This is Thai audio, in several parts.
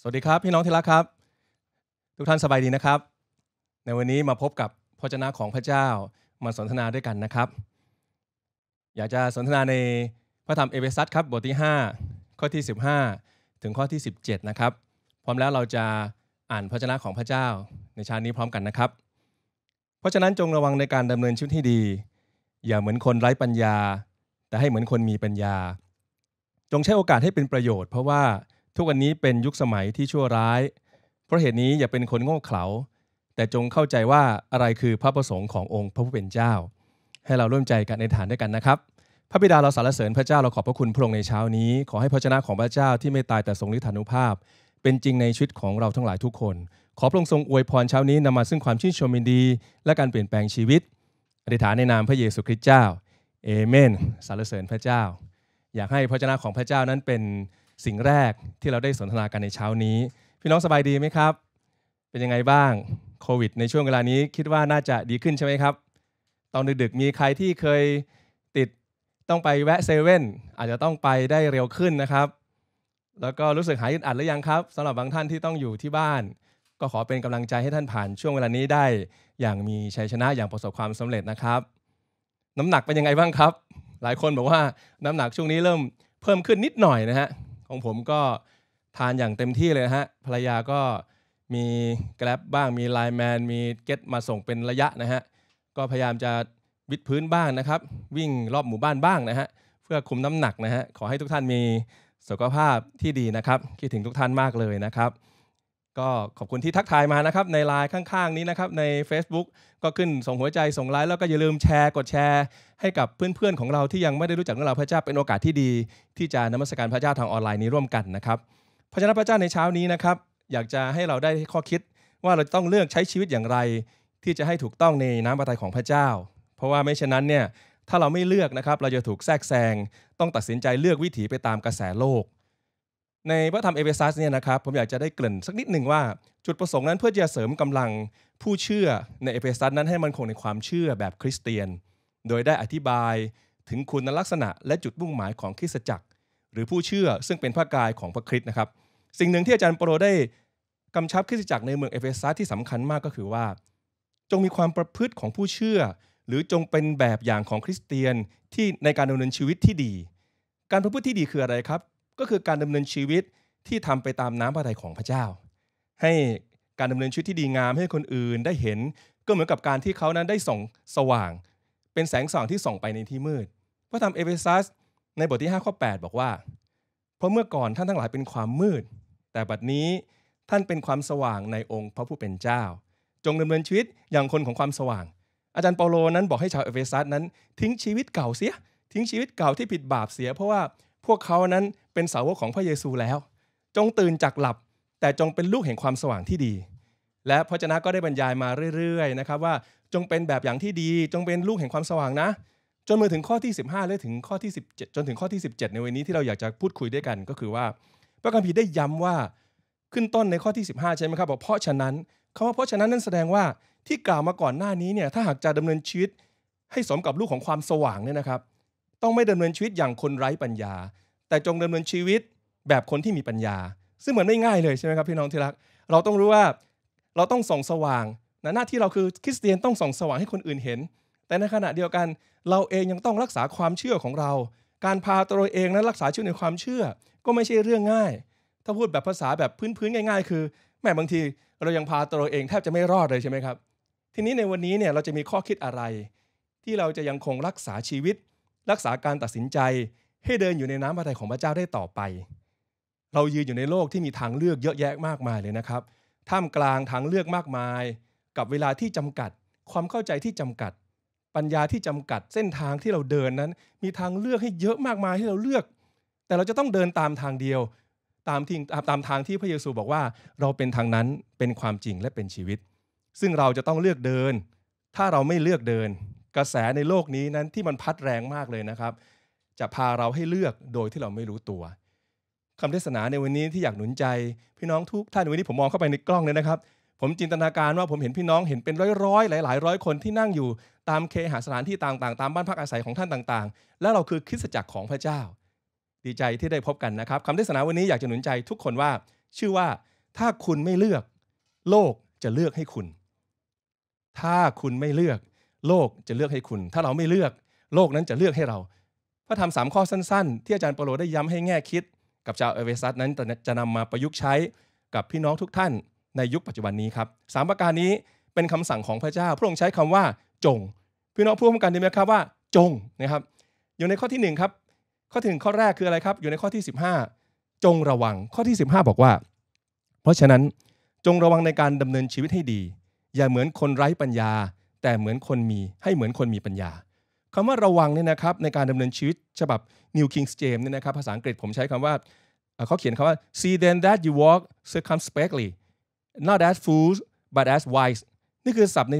สวัสดีครับ พี่น้องที่รักครับ ทุกท่านสบายดีนะครับ ในวันนี้มาพบกับ พระเจ้าของพระเจ้ามาสนทนาด้วยกันนะครับ อยากจะสนทนาในพระธรรมเอเวซัสครับบทที่ 5 ข้อที่ 15 ถึงข้อที่17นะครับพร้อมแล้วเราจะอ่านพระเจ้าของพระเจ้าในชาตินี้พร้อมกันนะครับ เพราะฉะนั้นจงระวังในการดำเนินชีวิตที่ดี อย่าเหมือนคนไร้ปัญญา แต่ให้เหมือนคนมีปัญญา จงใช้โอกาสให้เป็นประโยชน์เพราะว่าทุกวันนี้เป็นยุคสมัยที่ชั่วร้าย เพราะเหตุนี้อย่าเป็นคนโง่เขลา แต่จงเข้าใจว่าอะไรคือพระประสงค์ขององค์พระผู้เป็นเจ้า ให้เราร่วมใจกันในฐานด้วยกันนะครับ พระบิดาเราสรรเสริญพระเจ้าเราขอบพระคุณพระองค์ในเช้านี้ ขอให้พระชนะของพระเจ้าที่ไม่ตายแต่ทรงฤทธานุภาพ เป็นจริงในชีวิตของเราทั้งหลายทุกคน ขอพระองค์ทรงอวยพรเช้านี้นำมาซึ่งความชื่นชมยินดี และการเปลี่ยนแปลงชีวิตอธิษฐานในนามพระเยซูคริสต์เจ้า เอเมน สรรเสริญพระเจ้า อยากให้พระชนะของพระเจ้านั้นเป็นสิ่งแรกที่เราได้สนทนากันในเช้านี้ พี่น้องสบายดีไหมครับเป็นยังไงบ้างโควิดในช่วงเวลานี้ คิดว่าน่าจะดีขึ้นใช่ไหมครับ ตอนดึกๆมีใครที่เคยติดต้องไปแวะเซเว่นอาจจะต้องไปได้เร็วขึ้นนะครับ แล้วก็รู้สึกหายอึดอัดหรือยังครับสำหรับบางท่านที่ต้องอยู่ที่บ้าน ก็ขอเป็นกำลังใจให้ท่านผ่านช่วงเวลานี้ได้อย่างมีชัยชนะอย่างประสบความสำเร็จนะครับ น้ำหนักเป็นยังไงบ้างครับ หลายคนบอกว่าน้ำหนักช่วงนี้เริ่มเพิ่มขึ้นนิดหน่อยนะฮะของผมก็ทานอย่างเต็มที่เลยฮะภรรยาก็มีแกลบบ้างมีไลน์แมนมีเก็ตมาส่งเป็นระยะนะฮะก็พยายามจะวิดพื้นบ้างนะครับวิ่งรอบหมู่บ้านบ้างนะฮะเพื่อคุมน้ำหนักนะฮะขอให้ทุกท่านมีสุขภาพที่ดีนะครับคิดถึงทุกท่านมากเลยนะครับก็ขอบคุณที่ทักทายมานะครับ ในไลน์ข้างๆนี้นะครับใน Facebook ก็ขึ้นส่งหัวใจส่งไลน์แล้วก็อย่าลืมแชร์กดแชร์ให้กับเพื่อนๆของเราที่ยังไม่ได้รู้จักเรื่องราวพระเจ้าเป็นโอกาสที่ดี ที่จะนมัสการพระเจ้าทางออนไลน์นี้ร่วมกันนะครับพระชนะพระเจ้าในเช้านี้นะครับอยากจะให้เราได้ข้อคิดว่าเราต้องเลือกใช้ชีวิตอย่างไร ที่จะให้ถูกต้องในน้ำพระทัยของพระเจ้า เพราะว่าไม่เช่นนั้นเนี่ยถ้าเราไม่เลือกนะครับเราจะถูกแทรกแซงต้องตัดสินใจเลือกวิถีไปตามกระแสโลกในพระธรรมเอเฟซัสเนี่ยนะครับผมอยากจะได้เกริ่นสักนิดหนึ่งว่าจุดประสงค์นั้นเพื่อจะเสริมกำลังผู้เชื่อในเอเฟซัสนั้นให้มันคงในความเชื่อแบบคริสเตียนโดยได้อธิบายถึงคุณลักษณะและจุดมุ่งหมายของคริสตจักร หรือผู้เชื่อซึ่งเป็นพระกายของพระคริสต์นะครับ สิ่งหนึ่งที่อาจารย์เปโรได้กำชับคริสตจักรในเมืองเอเฟซัสที่สำคัญมากก็คือว่า จงมีความประพฤติของผู้เชื่อ หรือจงเป็นแบบอย่างของคริสเตียนที่ในการดำเนินชีวิตที่ดี การประพฤติที่ดีคืออะไรครับ ก็คือการดำเนินชีวิตที่ทำไปตามน้ำพระทัยของพระเจ้า ให้การดำเนินชีวิตที่ดีงามให้คนอื่นได้เห็น ก็เหมือนกับการที่เขานั้นได้ส่องสว่างเป็นแสงส่องที่ส่องไปในที่มืดพระธรรมเอเฟซัส ในบทที่ 5 ข้อ 8 บอกว่า เพราะเมื่อก่อนท่านทั้งหลายเป็นความมืด แต่บัดนี้ท่านเป็นความสว่างในองค์พระผู้เป็นเจ้า จงดำเนินชีวิตอย่างคนของความสว่าง อาจารย์เปาโลนั้นบอกให้ชาวเอเฟซัสนั้นทิ้งชีวิตเก่าเสีย ทิ้งชีวิตเก่าที่ผิดบาปเสียเพราะว่าพวกเขานั้นเป็นสาวกของพระเยซูแล้ว จงตื่นจากหลับ แต่จงเป็นลูกแห่งความสว่างที่ดี และพระเจ้าก็ได้บรรยายมาเรื่อย ๆ นะครับว่าจงเป็นแบบอย่างที่ดีจงเป็นลูกแห่งความสว่างนะ จนมาถึงข้อที่ 15 และถึงข้อที่17 จนถึงข้อที่ 17 ในวันนี้ที่เราอยากจะพูดคุยด้วยกันก็คือว่าพระคัมภีร์ได้ย้ำว่าขึ้นต้นในข้อที่ 15 ใช่ไหมครับ บอกเพราะฉะนั้นคำว่าเพราะฉะนั้นนั่นแสดงว่าที่กล่าวมาก่อนหน้านี้เนี่ยถ้าหากจะดำเนินชีวิตให้สมกับลูกของความสว่างเนี่ยนะครับ ต้องไม่ดำเนินชีวิตอย่างคนไร้ปัญญา แต่จงดำเนินชีวิตแบบคนที่มีปัญญา ซึ่งเหมือนไม่ง่ายเลยใช่ไหมครับพี่น้องที่รักเราต้องรู้ว่าเราต้องส่องสว่างหน้าที่เราคือคริสเตียนต้องส่องสว่างให้คนอื่นเห็น แต่ในขณะเดียวกันเราเองยังต้องรักษาความเชื่อของเรา การพาตัวเองนั้นรักษาชื่อในความเชื่อ ก็ไม่ใช่เรื่องง่าย ถ้าพูดแบบภาษาแบบพื้นๆง่ายๆคือ แม้บางทีเรายังพาตัวเองแทบจะไม่รอดเลยใช่ไหมครับ ทีนี้ในวันนี้เนี่ยเราจะมีข้อคิดอะไร ที่เราจะยังคงรักษาชีวิต รักษาการตัดสินใจ ให้เดินอยู่ในน้ำพระทัยของพระเจ้าได้ต่อไป เรายืนอยู่ในโลกที่มีทางเลือกเยอะแยะมากมายเลยนะครับท่ามกลางทางเลือกมากมายกับเวลาที่จำกัดความเข้าใจที่จำกัด ปัญญาที่จำกัดเส้นทางที่เราเดินนั้น มีทางเลือกให้เยอะมากมายให้เราเลือก แต่เราจะต้องเดินตามทางเดียวตามที่ตามทางที่พระเยซูบอกว่าเราเป็นทางนั้นเป็นความจริงและเป็นชีวิต ซึ่งเราจะต้องเลือกเดิน ถ้าเราไม่เลือกเดิน กระแสในโลกนี้นั้นที่มันพัดแรงมากเลยนะครับ จะพาเราให้เลือกโดยที่เราไม่รู้ตัวคำเทศนาในวันนี้ที่อยากหนุนใจพี่น้องทุกท่านวันนี้ผมมองเข้าไปในกล้องเลยนะครับผมจินตนาการว่าผมเห็นพี่น้องเห็นเป็นร้อยๆ หลาย ๆ ร้อยคนที่นั่งอยู่ตามเคหสถานที่ต่างๆ ตามบ้านพักอาศัยของท่านต่าง ๆ และเราคือคริสตจักรของพระเจ้า ดีใจที่ได้พบกันนะครับคำเทศนาวันนี้อยากจะหนุนใจทุกคนว่า ชื่อว่าถ้าคุณไม่เลือก โลกจะเลือกให้คุณ ถ้าคุณไม่เลือก โลกจะเลือกให้คุณ ถ้าเราไม่เลือก โลกนั้นจะเลือกให้เราพระธรรมสามข้อสั้นๆ ที่อาจารย์ปโลได้ย้ำให้แง่คิด กับชาวเอเวซัสนั้นจะนำมาประยุกต์ใช้กับพี่น้องทุกท่านในยุคปัจจุบันนี้ครับสามประการนี้เป็นคำสั่งของพระเจ้า พระองค์ใช้คำว่าจงพี่น้องพูดพร้อมกันได้ไหมครับว่าจงนะครับอยู่ในข้อที่1ครับข้อถึงข้อแรกคืออะไรครับ อยู่ในข้อที่ 15 จงระวังข้อที่ 15 บอกว่า เพราะฉะนั้นจงระวังในการดำเนินชีวิตให้ดี อย่าเหมือนคนไร้ปัญญา แต่เหมือนคนมีให้เหมือนคนมีปัญญา คำว่าระวังเนี่ยนะครับในการดำเนินชีวิตฉบับ New King James เนี่ยนะครับภาษาอังกฤษผมใช้คำว่าเขาเขียนคำว่า see then that you walk circumspectly not as fools but as wise นี่คือศัพท์ใน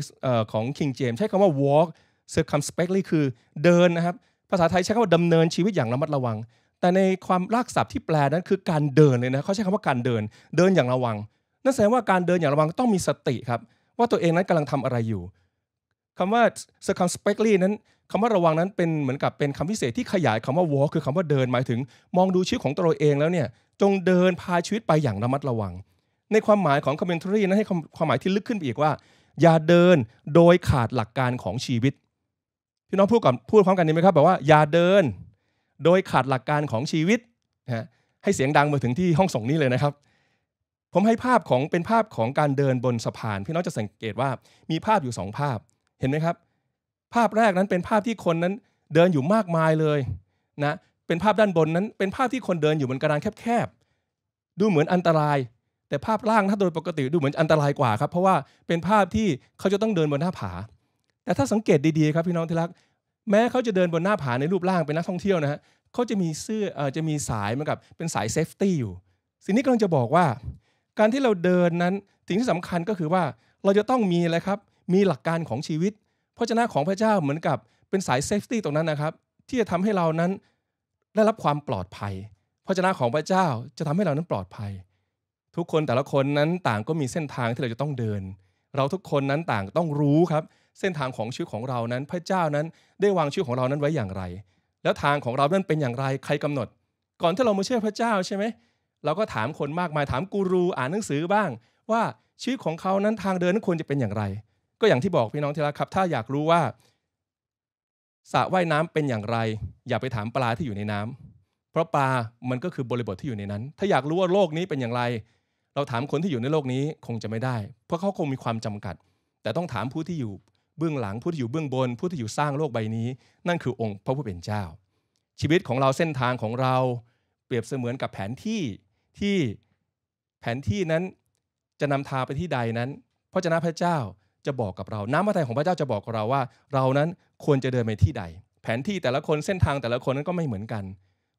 ของ King James ใช้คำว่า walk circumspectly คือเดินนะครับภาษาไทยใช้คำว่าดำเนินชีวิตอย่างระมัดระวัง แต่ในความรากศัพท์ที่แปลนั้นคือการเดินเลยนะเขาใช้คำว่าการเดินเดินอย่างระวัง นั่นแสดงว่าการเดินอย่างระวังต้องมีสติครับว่าตัวเองนั้นกำลังทำอะไรอยู่คำว่า circumspectly นั้นคำว่าระวังนั้นเป็นเหมือนกับเป็นคำพิเศษที่ขยายคำว่า walk คือคำว่าเดินหมายถึง มองดูชีวิตของตัวเองแล้วเนี่ยจงเดินพาชีวิตไปอย่างระมัดระวังในความหมายของคอมเมนต์รีนั้นให้ความหมายที่ลึกขึ้นไปอีกว่าอย่าเดิน โดยขาดหลักการของชีวิตพี่น้องพูดก่อนพูดพร้อมกันนี้ไหมครับแบบว่าอย่าเดิน โดยขาดหลักการของชีวิตนะให้เสียงดังมาถึงที่ห้องส่งนี้เลยนะครับ ผมให้ภาพของเป็นภาพของการเดินบนสะพานพี่น้องจะสังเกตว่ามีภาพอยู่สองภาพเห็นไหมครับ ภาพแรกนั้นเป็นภาพที่คนนั้นเดินอยู่มากมายเลยนะเป็นภาพด้านบนนั้น เป็นภาพที่คนเดินอยู่บนกระดานแคบๆดูเหมือนอันตรายแต่ภาพล่างถ้าโดยปกติดูเหมือนอันตรายกว่าครับเพราะว่าเป็นภาพที่เขาจะต้องเดินบนหน้าผา แต่ถ้าสังเกตดีๆครับพี่น้องที่รักแม้เขาจะเดินบนหน้าผาในรูปร่างเป็นนักท่องเที่ยวนะฮะเขาจะมีเสื้ออจะมีสายเหมือนกับเป็นสายเซฟตี้อยู่สิ่งนี้กำลังจะบอกว่า การที่เราเดินนั้นสิ่งที่สำคัญก็คือว่าเราจะต้องมีอะไรครับมีหลักการของชีวิตพระเจ้าของพระเจ้าเหมือนกับเป็นสายเซฟตี้ตรงนั้นนะครับที่จะทำให้เรานั้นได้รับความปลอดภัยพระเจ้าของพระเจ้าจะทำให้เรานั้นปลอดภัยทุกคนแต่ละคนนั้นต่างก็มีเส้นทางที่เราจะต้องเดิน เราทุกคนนั้นต่างต้องรู้ครับ เส้นทางของชีวิตของเรานั้นพระเจ้านั้นได้วางชีวิตของเรานั้นไว้อย่างไร แล้วทางของเรานั้นเป็นอย่างไรใครกำหนด ก่อนที่เรามาเชื่อพระเจ้าใช่ไหม เราก็ถามคนมากมายถามกูรูอ่านหนังสือบ้าง ว่าชีวิตของเขานั้นทางเดินนั้นควรจะเป็นอย่างไร ก็อย่างที่บอกพี่น้องทีลรครับ ถ้าอยากรู้ว่าสระว่ายน้ำเป็นอย่างไร อย่าไปถามปลาที่อยู่ในน้ำเพราะปลามันก็คือบริบทที่อยู่ในนั้น ถ้าอยากรู้ว่าโลกนี้เป็นอย่างไรเราถามคนที่อยู่ในโลกนี้คงจะไม่ได้ เพราะเขาคงมีความจำกัด แต่ต้องถามผู้ที่อยู่เบื้องหลัง ผู้ที่อยู่เบื้องบน ผู้ที่อยู่สร้างโลกใบนี้ นั่นคือองค์พระผู้เป็นเจ้า ชีวิตของเราเส้นทางของเราเปรียบเสมือนกับแผนที่ ที่แผนที่นั้นจะนำทางไปที่ใดนั้นพระเจ้าพระเจ้าจะบอกกับเราน้ำพระทัยของพระเจ้าจะบอกกับเราว่า เรานั้นควรจะเดินไปที่ใด แผนที่แต่ละคนเส้นทางแต่ละคนนั้นก็ไม่เหมือนกัน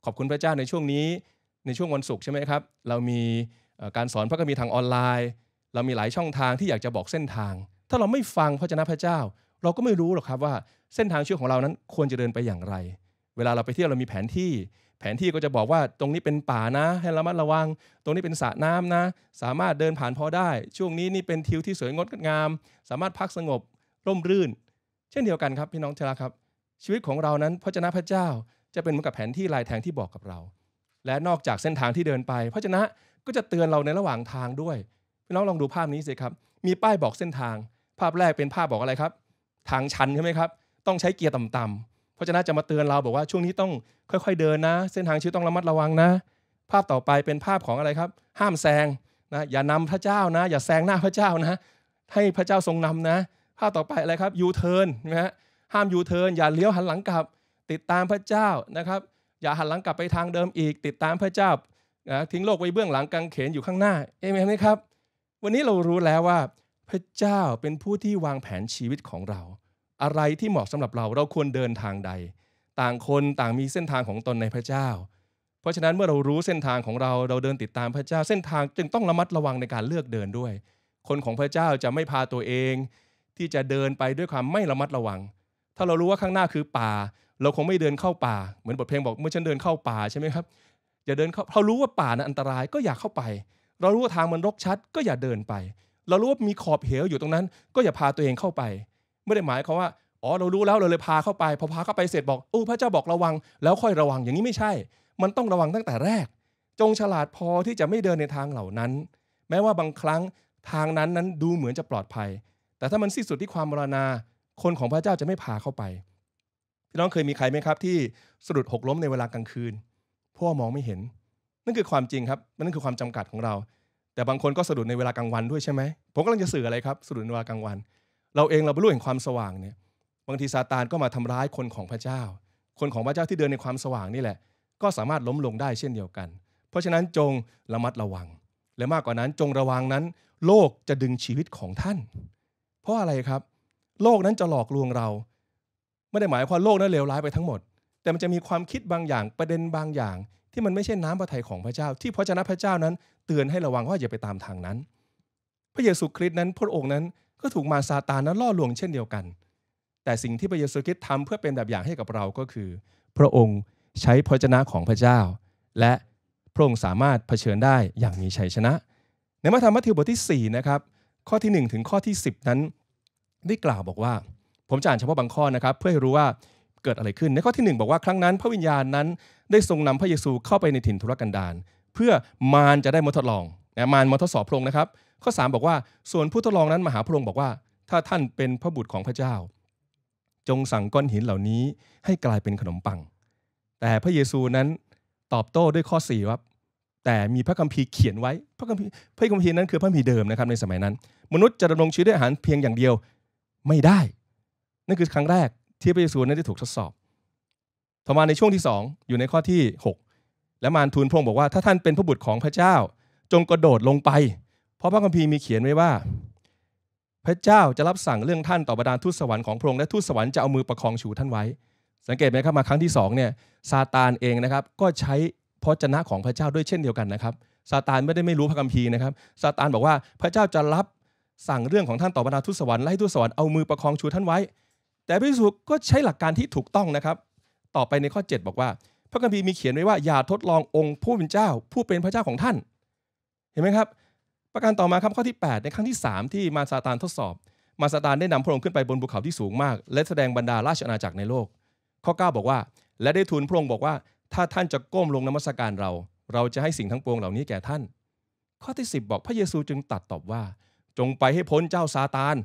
ขอบคุณพระเจ้าในช่วงนี้ ในช่วงวันศุกร์ใช่ไหมครับ เรามีการสอนพระก็มีทางออนไลน์ เรามีหลายช่องทางที่อยากจะบอกเส้นทาง ถ้าเราไม่ฟังพระเจ้าพระเจ้า เราก็ไม่รู้หรอกครับว่าเส้นทางชีวิตของเรานั้นควรจะเดินไปอย่างไร เวลาเราไปเที่ยวเรามีแผนที่ แผนที่ก็จะบอกว่าตรงนี้เป็นป่านะ ให้ระมัดระวัง ตรงนี้เป็นสระน้ำนะ สามารถเดินผ่านพอได้ ช่วงนี้นี่เป็นทิวที่สวยงดงาม สามารถพักสงบ ร่มรื่นเช่นเดียวกันครับพี่น้องเชลาครับ ชีวิตของเรานั้นพระเจ้าพระเจ้าจะเป็นเหมือนกับแผนที่ลายแทงที่บอกกับเรา และนอกจากเส้นทางที่เดินไปพระเจ้าก็จะเตือนเราในระหว่างทางด้วยพี่น้องลองดูภาพนี้สิครับ มีป้ายบอกเส้นทาง ภาพแรกเป็นภาพบอกอะไรครับทางชันใช่ไหมครับ ต้องใช้เกียร์ต่ำๆ เพราะฉะนั้นจะมาเตือนเราบอกว่าช่วงนี้ต้องค่อย ๆเดินนะ เส้นทางชีวิตต้องระมัดระวังนะ ภาพต่อไปเป็นภาพของอะไรครับ ห้ามแซงนะอย่านำพระเจ้านะ อย่าแซงหน้าพระเจ้านะให้พระเจ้าทรงนำนะภาพต่อไปอะไรครับยูเทิร์นนะฮะห้ามยูเทิร์นอย่าเลี้ยวหันหลังกลับ ติดตามพระเจ้านะครับอย่าหันหลังกลับไปทางเดิมอีก ติดตามพระเจ้านะทิ้งโลกไว้เบื้องหลังกางเขนอยู่ข้างหน้า เอเมนไหมครับ วันนี้เรารู้แล้วว่า พระเจ้าเป็นผู้ที่วางแผนชีวิตของเรา อะไรที่เหมาะสำหรับเรา เราควรเดินทางใด ต่างคนต่างมีเส้นทางของตนในพระเจ้า เพราะฉะนั้นเมื่อเรารู้เส้นทางของเรา เราเดินติดตามพระเจ้า เส้นทางจึงต้องระมัดระวังในการเลือกเดินด้วย คนของพระเจ้าจะไม่พาตัวเอง ที่จะเดินไปด้วยความไม่ระมัดระวัง ถ้าเรารู้ว่าข้างหน้าคือป่า เราคงไม่เดินเข้าป่า เหมือนบทเพลงบอกเมื่อฉันเดินเข้าป่าใช่ไหมครับอย่าเดินเขาเรารู้ว่าป่านะอันตรายก็อย่าเข้าไป เรารู้ว่าทางมันรกชัด ก็อย่าเดินไป เรารู้ว่ามีขอบเหวอยู่ตรงนั้นก็อย่าพาตัวเองเข้าไป ไม่ได้หมายความว่า อ๋อ เรารู้แล้วเราเลยพาเข้าไป พอพาเข้าไปเสร็จบอกโอ้ พระเจ้าบอกระวัง แล้วค่อยระวัง อย่างนี้ไม่ใช่ มันต้องระวังตั้งแต่แรก จงฉลาดพอที่จะไม่เดินในทางเหล่านั้น แม้ว่าบางครั้งทางนั้นนั้นดูเหมือนจะปลอดภัย แต่ถ้ามันสิ้นสุดที่ความมรณาคนของพระเจ้าจะไม่พาเข้าไป พี่น้องเคยมีใครไหมครับที่สะดุดหกล้มในเวลากลางคืนพ่อมองไม่เห็น นั่นคือความจริงครับนั่นคือความจำกัดของเรา แต่บางคนก็สะดุดในเวลากลางวันด้วยใช่ไหมผมกำลังจะสื่ออะไรครับสะดุดในเวลากลางวัน เราเองเราไม่รู้เห็นความสว่างเนี่ยบางทีซาตานก็มาทำร้ายคนของพระเจ้า คนของพระเจ้าที่เดินในความสว่างนี่แหละก็สามารถล้มลงได้เช่นเดียวกัน เพราะฉะนั้นจงระมัดระวังและมากกว่านั้นจงระวังนั้น โลกจะดึงชีวิตของท่าน เพราะอะไรครับ โลกนั้นจะหลอกลวงเรา ไม่ได้หมายความโลกนั้นเลวร้ายไปทั้งหมดแต่มันจะมีความคิดบางอย่างประเด็นบางอย่าง ที่มันไม่ใช่น้ำพระทัยของพระเจ้า ที่พระเจ้าพระเจ้านั้น เตือนให้ระวังว่าอย่าไปตามทางนั้น พระเยซูคริสต์นั้นพระองค์นั้นก็ถูกมาซาตานนั้นล่อลวงเช่นเดียวกัน แต่สิ่งที่พระเยซูคริสต์ทำเพื่อเป็นแบบอย่างให้กับเราก็คือ พระองค์ใช้พระชนะของพระเจ้า และพระองค์สามารถเผชิญได้อย่างมีชัยชนะ ในมัทธิวมัทธิวบทที่4นะครับข้อที่1ถึงข้อที่10 นั้นได้กล่าวบอกว่า ผมจะอ่านเฉพาะบางข้อนะครับเพื่อให้รู้ว่าเกิดอะไรขึ้นในข้อที่ 1 บอกว่าครั้งนั้น พระวิญญาณนั้นได้ทรงนำพระเยซูเข้าไปในถิ่นธุรกันดารเพื่อมารจะได้มาทดลองนะมารมาทดสอบพระองค์นะครับ ข้อ 3 บอกว่า ส่วนผู้ทดลองนั้นมหาพระองค์บอกว่า ถ้าท่านเป็นพระบุตรของพระเจ้า จงสั่งก้อนหินเหล่านี้ให้กลายเป็นขนมปัง แต่พระเยซูนั้นตอบโต้ด้วยข้อ4ว่าแต่มีพระคัมภีร์เขียนไว้พระคัมภีร์พระคัมภีร์นั้นคือพระคัมภีร์เดิมนะครับในสมัยนั้น มนุษย์จะดำรงชีวิตด้วยอาหารเพียงอย่างเดียวไม่ได้นั่นคือครั้งแรกที่พระเยซูนั้นได้ถูกทดสอบต่อมาในช่วงที่ 2 อยู่ในข้อที่ 6 และมารทูลพระองค์บอกว่าถ้าท่านเป็นพระบุตรของพระเจ้า จงกระโดดลงไป เพราะพระคัมภีร์มีเขียนไว้ว่า พระเจ้าจะรับสั่งเรื่องท่านต่อบรรดาทูตสวรรค์ของพระองค์และทูตสวรรค์จะเอามือประคองชูท่านไว้ สังเกตไหมครับ มาครั้งที่2เนี่ยซาตานเองนะครับก็ใช้พระชนะของพระเจ้าด้วยเช่นเดียวกันนะครับซาตานไม่ได้ไม่รู้พระคัมภีร์นะครับซาตานบอกว่าพระเจ้าจะรับสั่งเรื่องของท่านต่อบรรดาทูตสวรรค์และให้ทูตสวรรค์เอามือประคองชูท่านไว้แต่พระเยซูก็ใช้หลักการที่ถูกต้องนะครับ ต่อไปในข้อ 7 บอกว่า พระคัมภีร์มีเขียนไว้ว่าอย่าทดลององค์ผู้เป็นเจ้าผู้เป็นพระเจ้าของท่าน เห็นไหมครับ ประการต่อมาครับข้อที่ 8 ในครั้งที่ 3 ที่มาซาตานทดสอบ มาซาตานได้นำพระองค์ขึ้นไปบนภูเขาที่สูงมาก และแสดงบรรดาราชอาณาจักรในโลก ข้อ 9 บอกว่า และได้ทูลพระองค์บอกว่า ถ้าท่านจะก้มลงนมัสการเรา เราจะให้สิ่งทั้งปวงเหล่านี้แก่ท่าน ข้อที่ 10 บอกพระเยซูจึงตัดตอบว่า จงไปให้พ้นเจ้าซาตาน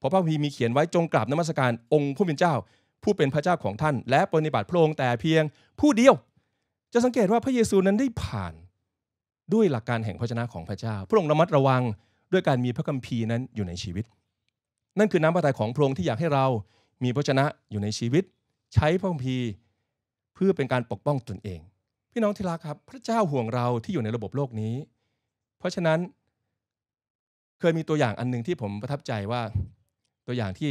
พราะพระพีมีเขียนไว้จงกราบนมัสการองค์ ผู้เป็นเจ้า ผู้เป็นพระเจ้าของท่านและปฏิบัติพระองค์แต่เพียงผู้เดียว จะสังเกตว่าพระเยซูนั้นได้ผ่าน ด้วยหลักการแห่งพระชนะของพระเจ้า พระองค์ระมัดระวัง ด้วยการมีพระคัมภีร์นั้นอยู่ในชีวิต นั่นคือน้ำพระทัยของพระองค์ที่อยากให้เรา มีพระชนะอยู่ในชีวิต ใช้พระคัมภีร์เพื่อเป็นการปกป้องตนเอง พี่น้องที่รักครับ พระเจ้าห่วงเราที่อยู่ในระบบโลกนี้ เพราะฉะนั้น เคยมีตัวอย่างอันหนึ่งที่ผมประทับใจว่าตัวอย่างที่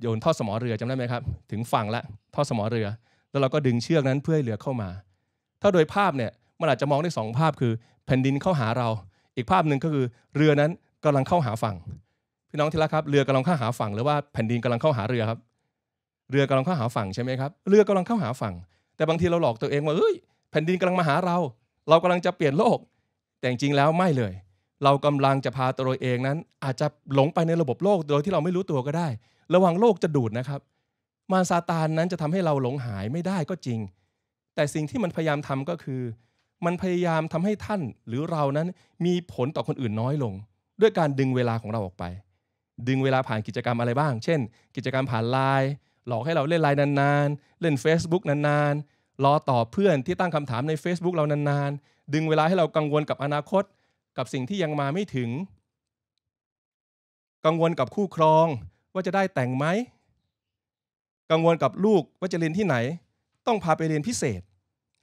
โยนท่อสมอเรือจำได้ไหมครับ ถึงฝั่งละท่อสมอเรือ แล้วเราก็ดึงเชือกนั้นเพื่อให้เรือเข้ามา ถ้าโดยภาพเนี่ยมันอาจจะมองได้ 2 ภาพคือ แผ่นดินเข้าหาเรา อีกภาพหนึ่งก็คือ เรือนั้นกำลังเข้าหาฝั่งพี่น้องที่รักครับเรือกำลังเข้าหาฝั่งหรือว่าแผ่นดินกำลังเข้าหาเรือครับ เรือกำลังเข้าหาฝั่งใช่ไหมครับเรือกำลังเข้าหาฝั่ง แต่บางทีเราหลอกตัวเองว่าเอ้ยแผ่นดินกำลังมาหาเรา เรากำลังจะเปลี่ยนโลกแต่จริงแล้วไม่เลยเรากำลังจะพาตัวเองนั้น อาจจะหลงไปในระบบโลกโดยที่เราไม่รู้ตัวก็ได้ ระวังโลกจะดูดนะครับ มารซาตานนั้นจะทำให้เราหลงหายไม่ได้ก็จริง แต่สิ่งที่มันพยายามทำก็คือ มันพยายามทำให้ท่านหรือเรานั้นมีผลต่อคนอื่นน้อยลง ด้วยการดึงเวลาของเราออกไป ดึงเวลาผ่านกิจกรรมอะไรบ้าง เช่น กิจกรรมผ่านไลน์หลอกให้เราเล่นไลน์นานๆ เล่น Facebook นานๆรอตอบเพื่อนที่ตั้งคำถามใน Facebook เรานานๆ ดึงเวลาให้เรากังวลกับอนาคตกับสิ่งที่ยังมาไม่ถึง กังวลกับคู่ครองว่าจะได้แต่งไหมกังวลกับลูก ว่าจะเรียนที่ไหน ต้องพาไปเรียนพิเศษ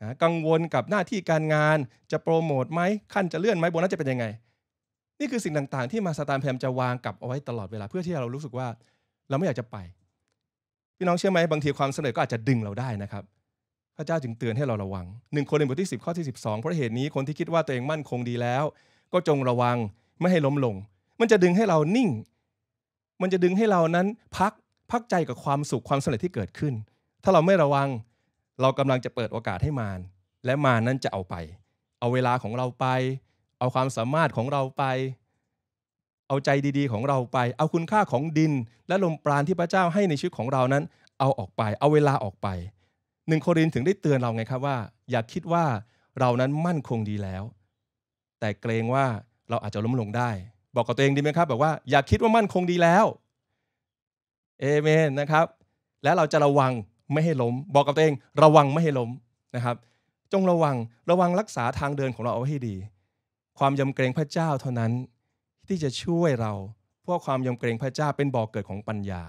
นะกังวลกับหน้าที่การงานจะโปรโมทไหมขั้นจะเลื่อนไหมโบนัสจะเป็นยังไง นี่คือสิ่งต่างๆที่มาสตาร์แพมจะวางกับเอาไว้ตลอดเวลา เพื่อที่เรารู้สึกว่า เราไม่อยากจะไป พี่น้องเชื่อไหมบางทีความสำเร็จก็อาจจะดึงเราได้นะครับ พระเจ้าจึงเตือนให้เราระวัง หนึ่งคนธนบทที่ 10 ข้อที่ 12เพราะเหตุนี้คนที่คิดว่าตัวเองมั่นคงดีแล้วก็จงระวังไม่ให้ล้มลง มันจะดึงให้เรานิ่ง มันจะดึงให้เรานั้นพักพักใจกับความสุขความสำเร็จที่เกิดขึ้น ถ้าเราไม่ระวัง เรากำลังจะเปิดโอกาสให้มาร และมารนั้นจะเอาไป เอาเวลาของเราไป เอาความสามารถของเราไป เอาใจดีๆของเราไป เอาคุณค่าของดิน และลมปราณที่พระเจ้าให้ในชีวิตของเรานั้น เอาออกไป เอาเวลาออกไป หนึ่งโครินถึงได้เตือนเราไงครับว่า อย่าคิดว่าเรานั้นมั่นคงดีแล้วแต่เกรงว่าเราอาจจะล้มลงได้ บอกกับตัวเองดีไหมครับแบบว่าอย่าคิดว่ามั่นคงดีแล้วเอเมนนะครับ และเราจะระวังไม่ให้ล้มบอกกับตัวเองระวังไม่ให้ล้มนะครับ จงระวังระวังรักษาทางเดินของเราเอาให้ดี ความยำเกรงพระเจ้าเท่านั้น ที่จะช่วยเราเพราะความยำเกรงพระเจ้าเป็นบ่อกเกิดของปัญญา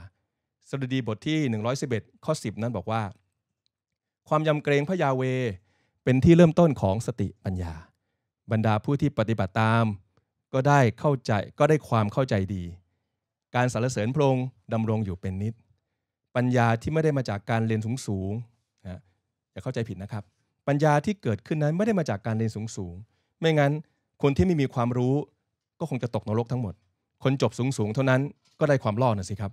สดุดีบทที่ 111 ข้อ10นั้นบอกว่า ความยำเกรงพระยาเวเป็นที่เริ่มต้นของสติปัญญาบรรดาผู้ที่ปฏิบัติตาม ก็ได้เข้าใจก็ได้ความเข้าใจดี การสรรเสริญพระองค์ดำรงอยู่เป็นนิด ปัญญาที่ไม่ได้มาจากการเรียนสูงสูงนะอย่าเข้าใจผิดนะครับ ปัญญาที่เกิดขึ้นนั้นไม่ได้มาจากการเรียนสูงสูงไม่งั้นคนที่ไม่มีความรู้ก็คงจะตกนรกทั้งหมด คนจบสูงสูงเท่านั้นก็ได้ความรอดนะสิครับ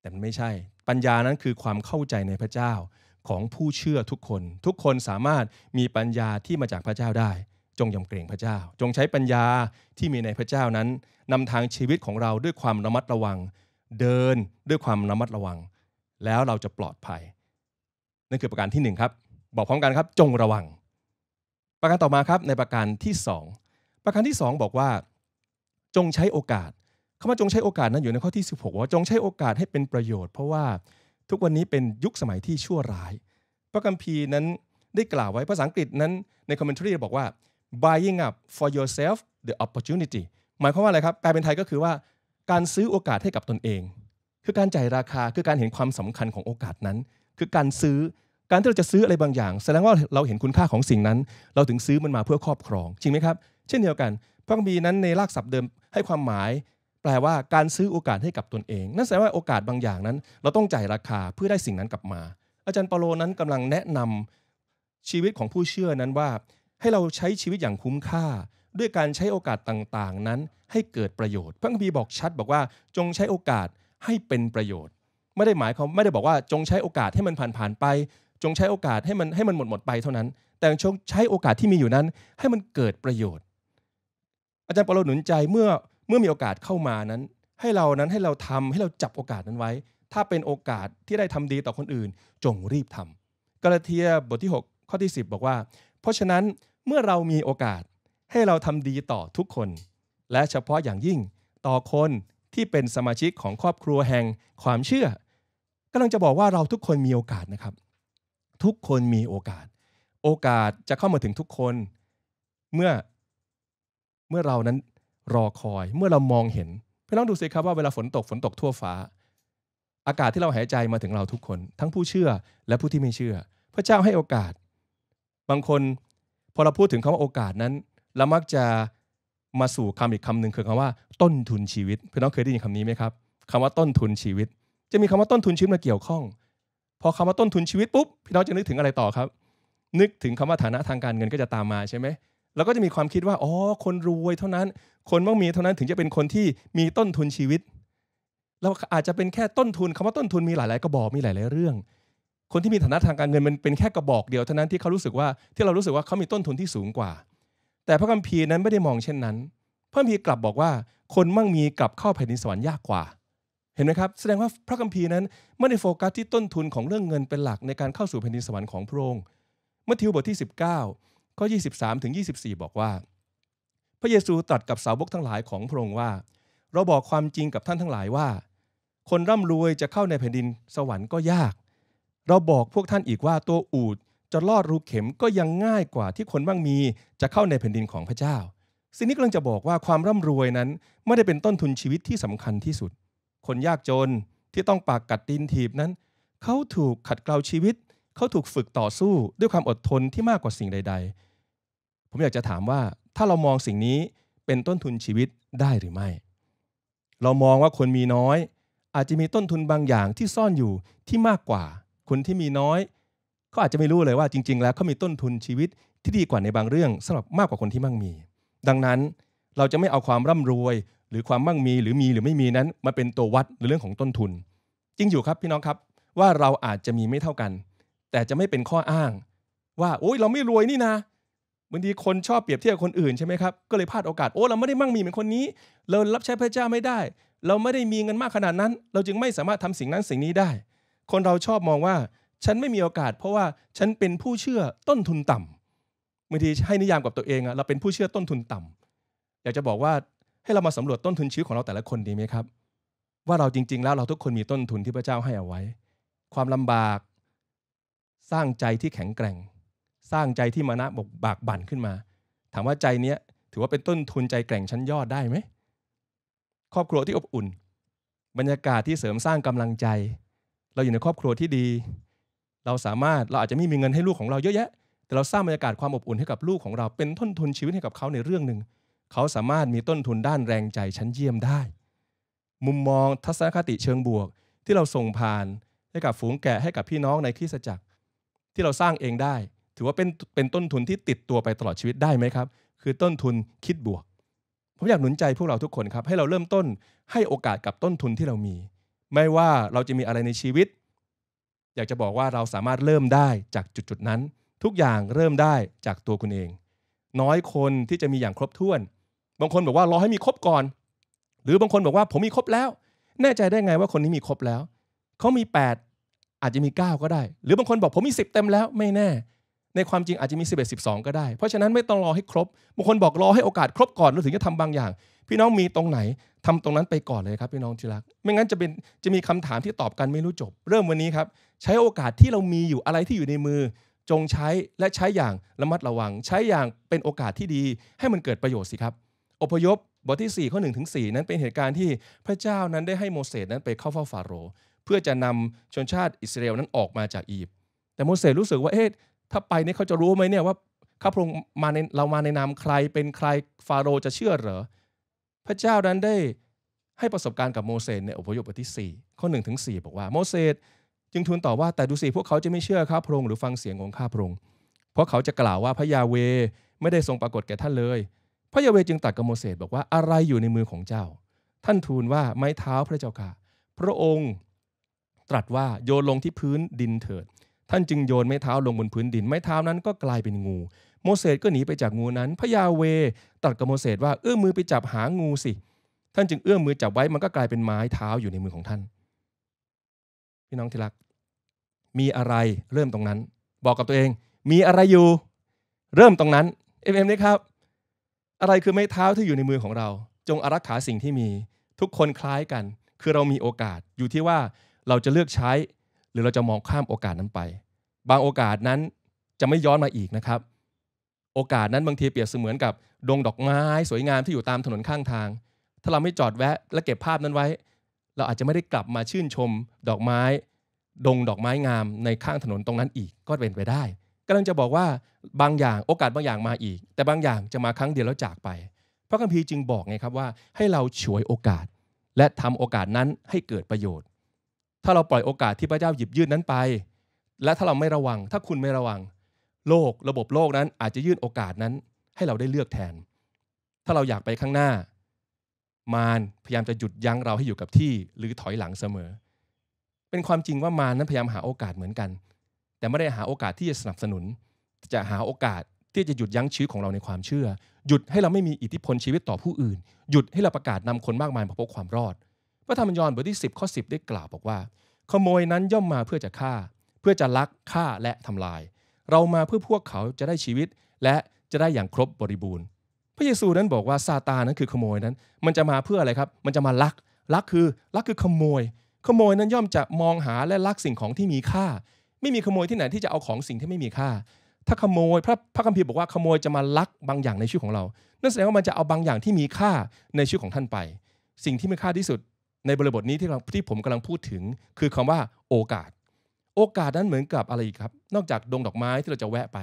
แต่มันไม่ใช่ ปัญญานั้นคือความเข้าใจในพระเจ้า ของผู้เชื่อทุกคน ทุกคนสามารถมีปัญญาที่มาจากพระเจ้าได้จงยำเกรงพระเจ้า จงใช้ปัญญาที่มีในพระเจ้านั้นนำทางชีวิตของเราด้วยความระมัดระวังเดินด้วยความระมัดระวัง แล้วเราจะปลอดภัยนั่นคือประการที่1ครับบอกพร้อมกันครับจงระวัง ประการต่อมาครับในประการที่ 2 ประการที่ 2 บอกว่า จงใช้โอกาสคำว่าจงใช้โอกาสนั้นอยู่ในข้อที่16ว่า จงใช้โอกาสให้เป็นประโยชน์ เพราะว่าทุกวันนี้เป็นยุคสมัยที่ชั่วร้ายพระคัมภีร์นั้นได้กล่าวไว้ภาษาอังกฤษนั้นในคอมเมนต์รีบอกว่า buying up for yourself the opportunity หมายความว่าอะไรครับ แปลเป็นไทยก็คือว่า การซื้อโอกาสให้กับตนเอง คือการจ่ายราคาคือการเห็นความสำคัญของโอกาสนั้น คือการซื้อการที่เราจะซื้ออะไรบางอย่าง แสดงว่าเราเห็นคุณค่าของสิ่งนั้น เราถึงซื้อมันมาเพื่อครอบครอง จริงไหมครับ เช่นเดียวกันพระคัมภีร์นั้นในรากศัพท์เดิมให้ความหมาย แปลว่าการซื้อโอกาสให้กับตนเอง นั่นแสดงว่าโอกาสบางอย่างนั้น เราต้องจ่ายราคาเพื่อได้สิ่งนั้นกลับมา อาจารย์เปาโลนั้นกำลังแนะนำชีวิตของผู้เชื่อนั้นว่าให้เราใช้ชีวิตอย่างคุ้มค่า ด้วยการใช้โอกาสต่างๆ นั้นให้เกิดประโยชน์พระคัมภีร์บอกชัดบอกว่าจงใช้โอกาสให้เป็นประโยชน์ไม่ได้หมายความไม่ได้บอกว่าจงใช้โอกาสให้มันผ่านๆไป จงใช้โอกาสให้มันให้มันหมดหมดไปเท่านั้น แต่จงใช้โอกาสที่มีอยู่นั้น ให้มันเกิดประโยชน์ อาจารย์ปรโลหนุนใจเมื่อเมื่อมีโอกาสเข้ามานั้น ให้เรานั้นให้เราทำให้เราจับโอกาสนั้นไว้ ถ้าเป็นโอกาสที่ได้ทำดีต่อคนอื่นจงรีบทำกาลาเทียบทที่ 6 ข้อที่ 10 บอกว่าราะฉะนั้นเมื่อเรามีโอกาสให้เราทำดีต่อทุกคน และเฉพาะอย่างยิ่งต่อคนที่เป็นสมาชิกของครอบครัวแห่งความเชื่อกำลังจะบอกว่าเราทุกคนมีโอกาสนะครับ ทุกคนมีโอกาส โอกาสจะเข้ามาถึงทุกคน เมื่อเมื่อเรานั้นรอคอยเมื่อเรามองเห็นพี่้องดูสิครับว่าเวลาฝนตกฝนตกทั่วฟ้า อากาศที่เราหายใจมาถึงเราทุกคน ทั้งผู้เชื่อและผู้ที่ไม่เชื่อ พระเจ้าให้โอกาสบางคนพอเราพูดถึงคำว่าโอกาสนั้นเรามักจะมาสู่คำอีกคำหนึ่งคือคำว่าต้นทุนชีวิตพี่น้องเคยได้ยินคำนี้ไหมครับคำว่าต้นทุนชีวิต จะมีคำว่าต้นทุนชีวิตมาเกี่ยวข้อง พอคำว่าต้นทุนชีวิตปุ๊บพี่น้องจะนึกถึงอะไรต่อครับ นึกถึงคำว่าฐานะทางการเงินก็จะตามมาใช่ไหมเราก็จะมีความคิดว่าอ๋อคนรวยเท่านั้น คนมั่งมีเท่านั้นถึงจะเป็นคนที่มีต้นทุนชีวิตเราอาจจะเป็นแค่ต้นทุนคำว่าต้นทุนมีหลายๆกระบอกมีหลายๆเรื่องคนที่มีฐานะทางการเงินมันเป็นแค่กระบอกเดียวเท่านั้นที่เขารู้สึกว่าที่เรารู้สึกว่าเขามีต้นทุนที่สูงกว่า แต่พระคัมภีร์นั้นไม่ได้มองเช่นนั้น พระคัมภีร์กลับบอกว่าคนมั่งมีกลับเข้าแผ่นดินสวรรค์ยากกว่า เห็นไหมครับแสดงว่าพระคัมภีร์นั้นไม่ได้โฟกัสที่ต้นทุนของเรื่องเงินเป็นหลักในการเข้าสู่แผ่นดินสวรรค์ของพระองค์มัทธิวบทที่ 19 ข้อ 23ถึง24 บอกว่า พระเยซูตรัสกับสาวกทั้งหลายของพระองค์ว่าเราบอกความจริงกับท่านทั้งหลายว่า คนร่ำรวยจะเข้าในแผ่นดินสวรรค์ก็ยากเราบอกพวกท่านอีกว่าตัวอูดจะลอดรูเข็มก็ยังง่ายกว่าที่คนบ้างมีจะเข้าในแผ่นดินของพระเจ้า สิ่งนี้กำลังจะบอกว่าความร่ำรวยนั้น ไม่ได้เป็นต้นทุนชีวิตที่สำคัญที่สุด คนยากจนที่ต้องปากกัดดินถีบนั้น เขาถูกขัดเกลาชีวิตเขาถูกฝึกต่อสู้ด้วยความอดทนที่มากกว่าสิ่งใด ๆ ผมอยากจะถามว่าถ้าเรามองสิ่งนี้เป็นต้นทุนชีวิตได้หรือไม่ เรามองว่าคนมีน้อย อาจจะมีต้นทุนบางอย่างที่ซ่อนอยู่ที่มากกว่าคนที่มีน้อยเขาอาจจะไม่รู้เลยว่าจริง ๆ แล้วเขามีต้นทุนชีวิตที่ดีกว่าในบางเรื่องสำหรับมากกว่าคนที่มั่งมี ดังนั้น เราจะไม่เอาความร่ำรวย หรือความมั่งมีหรือมีหรือไม่มีนั้นมาเป็นตัววัดในเรื่องของต้นทุน จริงอยู่ครับพี่น้องครับว่าเราอาจจะมีไม่เท่ากัน แต่จะไม่เป็นข้ออ้าง ว่าโอ้ยเราไม่รวยนี่นะบางทีคนชอบเปรียบเทียบคนอื่นใช่ไหมครับก็เลยพลาดโอกาสโอ้เราไม่ได้มั่งมีเหมือนคนนี้เรารับใช้พระเจ้าไม่ได้ เราไม่ได้มีเงินมากขนาดนั้น เราจึงไม่สามารถทำสิ่งนั้นสิ่งนี้ได้คนเราชอบมองว่าฉันไม่มีโอกาสเพราะว่าฉันเป็นผู้เชื่อต้นทุนต่ำบางทีให้นิยามกับตัวเองอะเราเป็นผู้เชื่อต้นทุนต่ำอยากจะบอกว่าให้เรามาสำรวจต้นทุนชีวิตของเราแต่ละคนดีไหมครับ ว่าเราจริงๆแล้วเราทุกคนมีต้นทุนที่พระเจ้าให้เอาไว้ ความลำบาก สร้างใจที่แข็งแกร่ง สร้างใจที่มานะบกบากบั่นขึ้นมาถามว่าใจเนี้ยถือว่าเป็นต้นทุนใจแกร่งชั้นยอดได้ไหมครอบครัวที่อบอุ่น บรรยากาศที่เสริมสร้างกำลังใจเราอยู่ในครอบครัวที่ดี เราสามารถเราอาจจะไม่มีเงินให้ลูกของเราเยอะแยะ แต่เราสร้างบรรยากาศความอบอุ่นให้กับลูกของเราเป็นต้นทุนชีวิตให้กับเขาในเรื่องหนึ่ง เขาสามารถมีต้นทุนด้านแรงใจชั้นเยี่ยมได้ มุมมองทัศนคติเชิงบวกที่เราส่งผ่านให้กับฝูงแกะให้กับพี่น้องในคริสตจักร ที่เราสร้างเองได้ ถือว่าเป็นเป็นต้นทุนที่ติดตัวไปตลอดชีวิตได้ไหมครับ คือต้นทุนคิดบวกผมอยากหนุนใจพวกเราทุกคนครับให้เราเริ่มต้นให้โอกาสกับต้นทุนที่เรามีไม่ว่าเราจะมีอะไรในชีวิต อยากจะบอกว่าเราสามารถเริ่มได้จากจุดจุดนั้นทุกอย่างเริ่มได้จากตัวคุณเอง น้อยคนที่จะมีอย่างครบถ้วน บางคนบอกว่ารอให้มีครบก่อน หรือบางคนบอกว่าผมมีครบแล้ว แน่ใจได้ไงว่าคนนี้มีครบแล้วเขามี8อาจจะมี9ก็ได้ หรือบางคนบอกผมมี10เต็มแล้วไม่แน่ในความจริงอาจจะมี11 12 ก็ได้ เพราะฉะนั้นไม่ต้องรอให้ครบบางคนบอกรอให้โอกาสครบก่อนแล้วถึงจะทำบางอย่าง พี่น้องมีตรงไหนทำตรงนั้นไปก่อนเลยครับพี่น้องที่รัก ไม่งั้นจะเป็นจะมีคำถามที่ตอบกันไม่รู้จบ เริ่มวันนี้ครับ ใช้โอกาสที่เรามีอยู่อะไรที่อยู่ในมือ จงใช้และใช้อย่างระมัดระวัง ใช้อย่างเป็นโอกาสที่ดีให้มันเกิดประโยชน์สิครับ อพยพบทที่ 4 ข้อ1ถึง4นั้นเป็นเหตุการณ์ที่พระเจ้านั้นได้ให้โมเสสนั้นไปเข้าเฝ้าฟาโรห์เพื่อจะนำชนชาติอิสราเอลนั้นออกมาจากอียิปต์แต่โมเสสรู้สึกว่าเอ๊ะถ้าไปนี่เขาจะรู้ไหมเนี่ยว่าข้าพระองค์มาในเรามาในนามใครเป็นใครฟาโรห์จะเชื่อเหรอพระเจ้านั้นได้ให้ประสบการณ์กับโมเสสในอพยพบทที่4ข้อ1ถึง4บอกว่าโมเสสจึงทูลต่อว่าแต่ดูสิพวกเขาจะไม่เชื่อข้าพระองค์หรือฟังเสียงของข้าพระองค์เพราะเขาจะกล่าวว่าพระยาเวไม่ได้ทรงปรากฏแก่ท่านเลย พระยาเวจึงตรัสกับโมเสสบอกว่าอะไรอยู่ในมือของเจ้า ท่านทูลว่าไม้เท้าพระเจ้าค่ะ พระองค์ตรัสว่าโยนลงที่พื้นดินเถิด ท่านจึงโยนไม้เท้าลงบนพื้นดินไม้เท้านั้นก็กลายเป็นงูโมเสสก็หนีไปจากงูนั้นพระยาเวตัดกับโมเสสว่าเอื้อมมือไปจับหางูสิ ท่านจึงเอื้อมมือจับไว้มันก็กลายเป็นไม้เท้าอยู่ในมือของท่าน พี่น้องที่รัก มีอะไรเริ่มตรงนั้น บอกกับตัวเอง มีอะไรอยู่ เริ่มตรงนั้นเอ็มเอ็มนี่ครับอะไรคือไม้เท้าที่อยู่ในมือของเรา จงอารักขาสิ่งที่มีทุกคนคล้ายกัน คือเรามีโอกาสอยู่ที่ว่าเราจะเลือกใช้ หรือเราจะมองข้ามโอกาสนั้นไป บางโอกาสนั้นจะไม่ย้อนมาอีกนะครับโอกาสนั้นบางทีเปรียบเสมือนกับดงดอกไม้ สวยงามที่อยู่ตามถนนข้างทาง ถ้าเราไม่จอดแวะและเก็บภาพนั้นไว้ เราอาจจะไม่ได้กลับมาชื่นชม ดอกไม้ ดงดอกไม้งามในข้างถนนตรงนั้นอีกก็เป็นไปได้กำลังจะบอกว่าบางอย่างโอกาสบางอย่างมาอีก แต่บางอย่างจะมาครั้งเดียวแล้วจากไปพระคัมภีร์จึงบอกไงครับว่า ให้เราฉวยโอกาส และทำโอกาสนั้นให้เกิดประโยชน์ ถ้าเราปล่อยโอกาสที่พระเจ้าหยิบยื่นนั้นไป และถ้าเราไม่ระวังถ้าคุณไม่ระวังโลกระบบโลกนั้นอาจจะยื่นโอกาสนั้นให้เราได้เลือกแทน ถ้าเราอยากไปข้างหน้า มารพยายามจะหยุดยั้งเราให้อยู่กับที่ หรือถอยหลังเสมอ เป็นความจริงว่ามารนั้นพยายามหาโอกาสเหมือนกัน แต่ไม่ได้หาโอกาสที่จะสนับสนุน จะหาโอกาสที่จะหยุดยั้งชีวิตของเราในความเชื่อ หยุดให้เราไม่มีอิทธิพลชีวิตต่อผู้อื่น หยุดให้เราประกาศนำคนมากมายมาพบความรอด พระธรรมยอห์นบทที่ 10ข้อ10 ได้กล่าวบอกว่าขโมยนั้นย่อมมาเพื่อจะฆ่า เพื่อจะลักฆ่าและทำลายเรามาเพื่อพวกเขาจะได้ชีวิตและจะได้อย่างครบบริบูรณ์ พระเยซูนั้นบอกว่าซาตานนั้นคือขโมยนั้น มันจะมาเพื่ออะไรครับ มันจะมาลักลักคือลักคือขโมย ขโมยนั้นย่อมจะมองหาและลักสิ่งของที่มีค่า ไม่มีขโมยที่ไหนที่จะเอาของสิ่งที่ไม่มีค่า ถ้าขโมยพระพระคัมภีร์บอกว่าขโมยจะมาลักบางอย่างในชีวิตของเรา นั่นแสดงว่ามันจะเอาบางอย่างที่มีค่าในชีวิตของท่านไป สิ่งที่มีค่าที่สุด ในบริบทนี้ที่ที่ผมกำลังพูดถึง คือคำว่าโอกาสโอกาสนั้นเหมือนกับอะไรอีกครับ นอกจากดงดอกไม้ที่เราจะแวะไป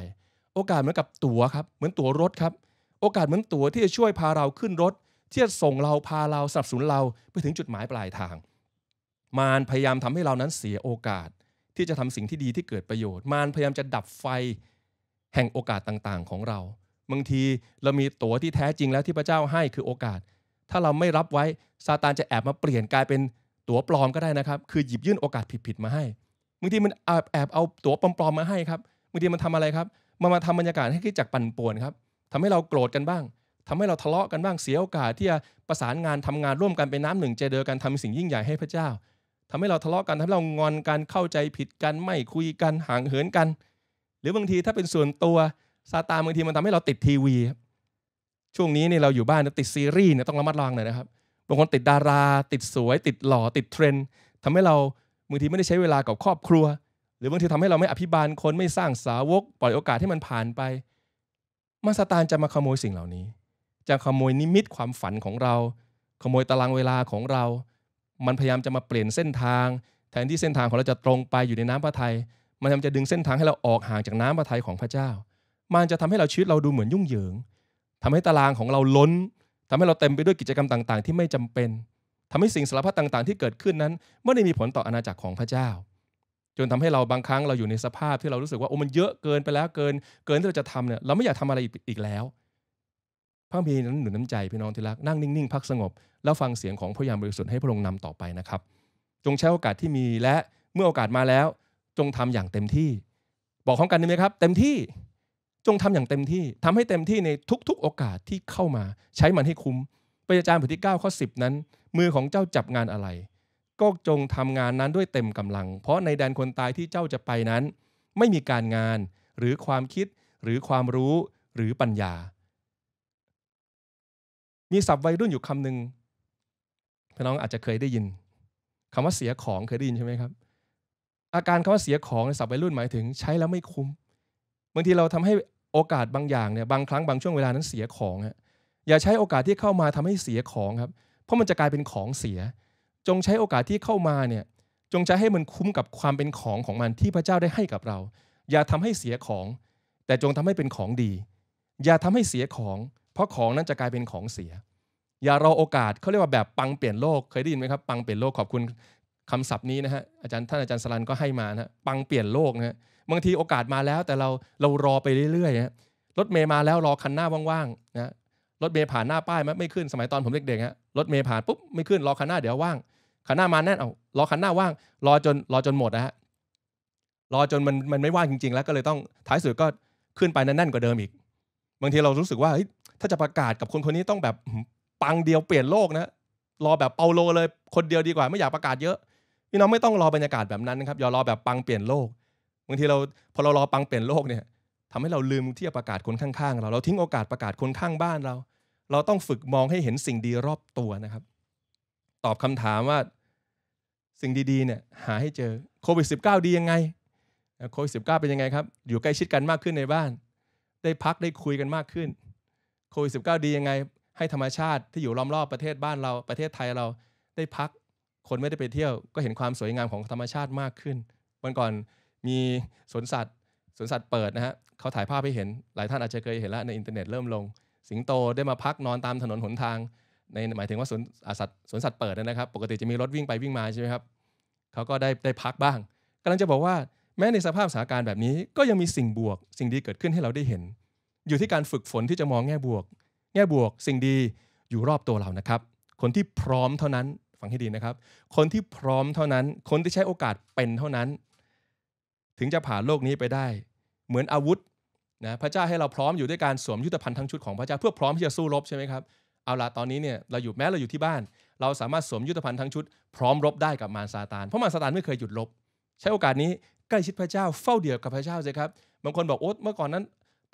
โอกาสเหมือนกับตั๋วครับ เหมือนตั๋วรถครับ โอกาสเหมือนตั๋วที่จะช่วยพาเราขึ้นรถ ที่จะส่งเราพาเราสนับสนุนเราไปถึงจุดหมายปลายทาง มารพยายามทำให้เรานั้นเสียโอกาสที่จะทำสิ่งที่ดีที่เกิดประโยชน์ มารพยายามจะดับไฟแห่งโอกาสต่างๆ ของเรา บางทีเรามีตั๋วที่แท้จริงแล้วที่พระเจ้าให้คือโอกาส ถ้าเราไม่รับไว้ซาตานจะแอบมาเปลี่ยนกลายเป็นตั๋วปลอมก็ได้นะครับ คือหยิบยื่นโอกาสผิดๆมาให้างทีมันแอบแอบเอาตั๋วปลอม ๆ มาให้ครับบางทีมันทำอะไรครับมันมาทำบรรยากาศให้คิดจักปั่นป่วนครับทำให้เราโกรธกันบ้าง ทำให้เราทะเลาะกันบ้างเสียโอกาสที่จะประสานงานทำงานร่วมกันเป็นน้ำหนึ่งใจเดียวกันทำสิ่งยิ่งใหญ่ให้พระเจ้า ทำให้เราทะเลาะกันทำให้เรางอนกันเข้าใจผิดกัน ไม่คุยกันห่างเหินกัน หรือบางทีถ้าเป็นส่วนตัวซาตานบางที มันทำให้เราติดทีวีครับช่วงนี้เนี่ยเราอยู่บ้านติดซีรีส์เนี่ยต้องระมัดระวังหน่อยนะครับบางคนติดดารา ติดสวย ติดหล่อ ติดเทรนทํทำให้เราบางทีไม่ได้ใช้เวลากับครอบครัว หรือบางทีทำให้เราไม่อภิบาลคนไม่สร้างสาวกปล่อยโอกาสให้มันผ่านไปมาสตานจะมาขโมยสิ่งเหล่านี้ จะขโมยนิมิตความฝันของเรา ขโมยตารางเวลาของเรา มันพยายามจะมาเปลี่ยนเส้นทาง แทนที่เส้นทางของเราจะตรงไปอยู่ในน้ำพระทยัยมันพยายามจะดึงเส้นทางให้เราออกห่างจากน้ำพระทัยของพระเจ้ามันจะทำให้เราชีวิตเราดูเหมือนยุ่งเหยิง ทำให้ตารางของเราล้น ทำให้เราเต็มไปด้วยกิจกรรมต่าง ๆ ที่ไม่จำเป็นทำให้สิ่งสารพัดต่างๆ ที่เกิดขึ้นนั้นไม่ได้มีผลต่ออาณาจักรของพระเจ้า จนทำให้เราบางครั้งเราอยู่ในสภาพที่เรารู้สึกว่าโอ้มันเยอะเกินไปแล้วเกินเกินที่เราจะทำเนี่ยเราไม่อยากทำอะไรอีกแล้ว พระพีนั้นหนุนน้ำใจพี่น้องที่รักนั่งนิ่งๆ พักสงบแล้วฟังเสียงของพระยามบริสุทธิ์ให้พระองค์นำต่อไปนะครับ จงใช้โอกาสที่มีและเมื่อโอกาสมาแล้ว จงทำอย่างเต็มที่ บอกของกันได้ไหมครับ เต็มที่จงทำอย่างเต็มที่ ทำให้เต็มที่ในทุกๆโอกาสที่เข้ามาใช้มันให้คุ้มปยจารย์บทที่9ข้อ10นั้น มือของเจ้าจับงานอะไร ก็จงทำงานนั้นด้วยเต็มกำลัง เพราะในแดนคนตายที่เจ้าจะไปนั้น ไม่มีการงานหรือความคิดหรือความรู้หรือปัญญา มีศัพท์วัยรุ่นอยู่คำหนึ่งพี่น้องอาจจะเคยได้ยินคำว่าเสียของเคยได้ยินใช่ไหมครับอาการคำว่าเสียของในศัพท์วัยรุ่นหมายถึงใช้แล้วไม่คุ้มบางทีเราทำให้โอกาสบางอย่างเนี่ยบางครั้งบางช่วงเวลานั้นเสียของฮะอย่าใช้โอกาสที่เข้ามาทำให้เสียของครับ เพราะมันจะกลายเป็นของเสีย จงใช้โอกาสที่เข้ามาเนี่ย จงใช้ให้มันคุ้มกับความเป็นของของมันที่พระเจ้าได้ให้กับเรา อย่าทำให้เสียของ แต่จงทำให้เป็นของดี อย่าทำให้เสียของ เพราะของนั้นจะกลายเป็นของเสีย อย่ารอโอกาสเขาเรียกว่าแบบปังเปลี่ยนโลก เคยได้ยินไหมครับ ปังเปลี่ยนโลก ขอบคุณคำศัพท์นี้นะฮะ อาจารย์ท่านอาจารย์สลันก็ให้มานะปังเปลี่ยนโลกนะฮะ บางทีโอกาสมาแล้ว แต่เราเรารอไปเรื่อยๆนรถเมย์มาแล้วรอคันหน้าว่างๆนะรถเมย์ผ่านหน้าป้ายไม่ขึ้นสมัยตอนผมเด็กๆฮะรถเมย์ผ่านปุ๊บไม่ขึ้นรอคันหน้าเดี๋ยวว่างคันหน้ามาแน่นเอารอคันหน้าว่างรอจนรอจนหมดนะฮะรอจนมันมันไม่ว่างจริง ๆ แล้วก็เลยต้องท้ายสุดก็ขึ้นไปแน่นๆกว่าเดิมอีกบางทีเรารู้สึกว่าถ้าจะประกาศกับคนคนนี้ต้องแบบปังเดียวเปลี่ยนโลกนะรอแบบเปาโลเลย คนเดียวดีกว่า ไม่อยากประกาศเยอะพี่น้องไม่ต้องรอบรรยากาศแบบนั้นนะครับอย่ารอแบบปังเปลี่ยนโลกบางทีเราพอเรารอปังเปลี่ยนโลกเนี่ยทำให้เราลืมที่จะประกาศคนข้างๆเรา เราทิ้งโอกาสประกาศคนข้างบ้านเรา เราต้องฝึกมองให้เห็นสิ่งดีรอบตัวนะครับ ตอบคำถามว่าสิ่งดีๆเนี่ยหาให้เจอโควิด -19 ดียังไง โควิด -19 เป็นยังไงครับ อยู่ใกล้ชิดกันมากขึ้นในบ้าน ได้พักได้คุยกันมากขึ้น โควิด -19 ดียังไง ให้ธรรมชาติที่อยู่ล้อมรอบประเทศบ้านเรา ประเทศไทยเราได้พัก คนไม่ได้ไปเที่ยว ก็เห็นความสวยงามของธรรมชาติมากขึ้นวันก่อนมีสวนสัตว์สวนสัตว์เปิดนะฮะเขาถ่ายภาพให้เห็นหลายท่านอาจจะเคยเห็นแล้วในอินเทอร์เน็ตเริ่มลง สิงโตได้มาพักนอนตามถนนหนทางในหมายถึงว่าสวนสัตว์สวนสัตว์เปิดนะครับ ปกติจะมีรถวิ่งไปวิ่งมาใช่ไหมครับ เขาก็ได้ได้พักบ้างกำลังจะบอกว่าแม้ในสภาพสถานการณ์แบบนี้ ก็ยังมีสิ่งบวก สิ่งดีเกิดขึ้นให้เราได้เห็น อยู่ที่การฝึกฝนที่จะมองแง่บวก แง่บวกสิ่งดีอยู่รอบตัวเรานะครับ คนที่พร้อมเท่านั้นฟังให้ดีนะครับ คนที่พร้อมเท่านั้น คนที่ใช้โอกาสเป็นเท่านั้นถึงจะผ่านโลกนี้ไปได้ เหมือนอาวุธนะพระเจ้าให้เราพร้อมอยู่ด้วยการสวมยุทธภัณฑ์ทั้งชุดของพระเจ้าเพื่อพร้อมที่จะสู้รบ ใช่ไหมครับ เอาละตอนนี้เนี่ยเราอยู่แม้เราอยู่ที่บ้าน เราสามารถสวมยุทธภัณฑ์ทั้งชุดพร้อมรบได้กับมารซาตาน เพราะมารซาตานไม่เคยหยุดรบใช้โอกาสนี้ใกล้ชิดพระเจ้าเฝ้าเดียวกับพระเจ้าเลยครับบางคนบอกโอ๊ตเมื่อก่อนนั้น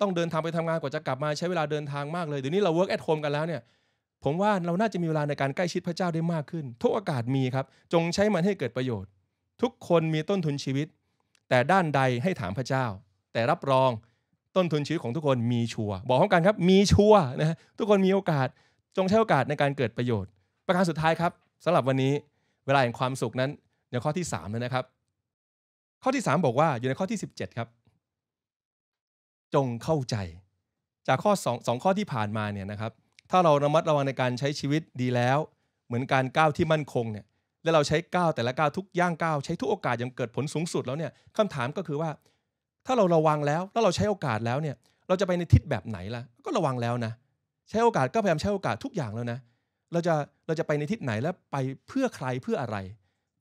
ต้องเดินทางไปทำงานกว่าจะกลับมาใช้เวลาเดินทางมากเลยเดี๋ยวนี้เรา work at home กันแล้วเนี่ยผมว่าเราน่าจะมีเวลาในการใกล้ชิดพระเจ้าได้มากขึ้นทุกอากาศมีครับจงใช้มันให้เกิดประโยชน์ ทุกคนมีต้นทุนชีวิตแต่ด้านใดให้ถามพระเจ้า แต่รับรองต้นทุนชีวิตของทุกคนมีชัวบอกพร้อมกันครับมีชัวนะทุกคนมีโอกาสจงใช้โอกาสในการเกิดประโยชน์ ประการสุดท้ายครับ สำหรับวันนี้เวลาแห่งความสุขนั้นอยในข้อที่3เลยนะครับ ข้อที่3บอกว่า อยู่ในข้อที่17 ครับ จงเข้าใจ จากข้อ2งข้อที่ผ่านมาเนี่ยนะครับ ถ้าเราระมัดระวังในการใช้ชีวิตดีแล้ว เหมือนการก้าวที่มั่นคงเนี่ยแล้วเราใช้ก้าวแต่ละก้าวทุกย่างก้าวใช้ทุกโอกาสยังเกิดผลสูงสุดแล้วเนี่ยคำถามก็คือว่า ถ้าเราระวังแล้วแล้วเราใช้โอกาสแล้วเนี่ย เราจะไปในทิศแบบไหนล่ะก็ระวังแล้วนะ ใช้โอกาสก็พยายามใช้โอกาสทุกอย่างแล้วนะเราจะเราจะไปในทิศไหนและไปเพื่อใครเพื่ออะไร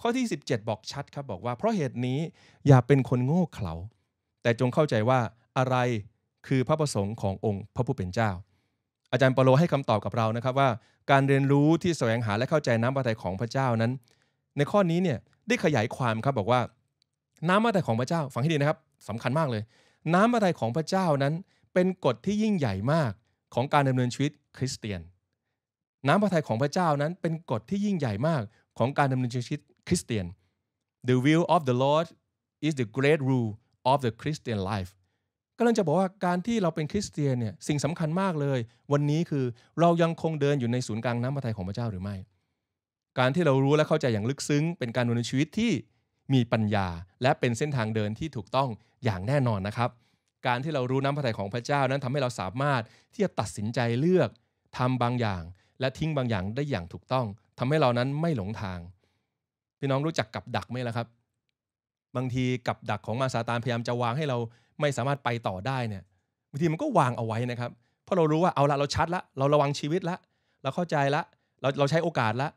ข้อที่ 17 บอกชัดครับ บอกว่าเพราะเหตุนี้อย่าเป็นคนโง่เขลาแต่จงเข้าใจว่าอะไรคือพระประสงค์ขององค์พระผู้เป็นเจ้า อาจารย์เปโลให้คำตอบกับเรานะครับว่าการเรียนรู้ที่แสวงหาและเข้าใจน้ำพระทัยของพระเจ้านั้น ในข้อนี้เนี่ยได้ขยายความครับบอกว่า น้ำพระทัยของพระเจ้าฟังให้ดีนะครับสำคัญมากเลย น้ำพระทัยของพระเจ้านั้นเป็นกฎที่ยิ่งใหญ่มากของการดำเนินชีวิตคริสเตียนน้ำพระทัยของพระเจ้านั้นเป็นกฎที่ยิ่งใหญ่มากของการดำเนินชีวิตคริสเตียน The will of the Lord is the great rule of the Christian life ก็เงจะบอกว่าการที่เราเป็นคริสเตียนเนี่ยสิ่งสำคัญมากเลย วันนี้คือเรายังคงเดินอยู่ในศูนย์กลางน้ำพระทัยของพระเจ้าหรือไม่ การที่เรารู้และเข้าใจอย่างลึกซึ้ง เป็นการดำเนินชีวิตที่มีปัญญาและเป็นเส้นทางเดินที่ถูกต้องอย่างแน่นอนนะครับ การที่เรารู้น้ำพระทัยของพระเจ้านั้นทำให้เราสามารถที่จะตัดสินใจเลือก ทำบางอย่าง และทิ้งบางอย่างได้อย่างถูกต้อง ทำให้เรานั้นไม่หลงทางพี่น้องรู้จักกับดักไหมล่ะครับบางทีกับดักของมาซาตานพยายามจะวางให้เราไม่สามารถไปต่อได้เนี่ยบางทีมันก็วางเอาไว้นะครับ เพราะเรารู้ว่าเอาละเราชัดละเราระวังชีวิตละเราเข้าใจละเราเราใช้โอกาสละ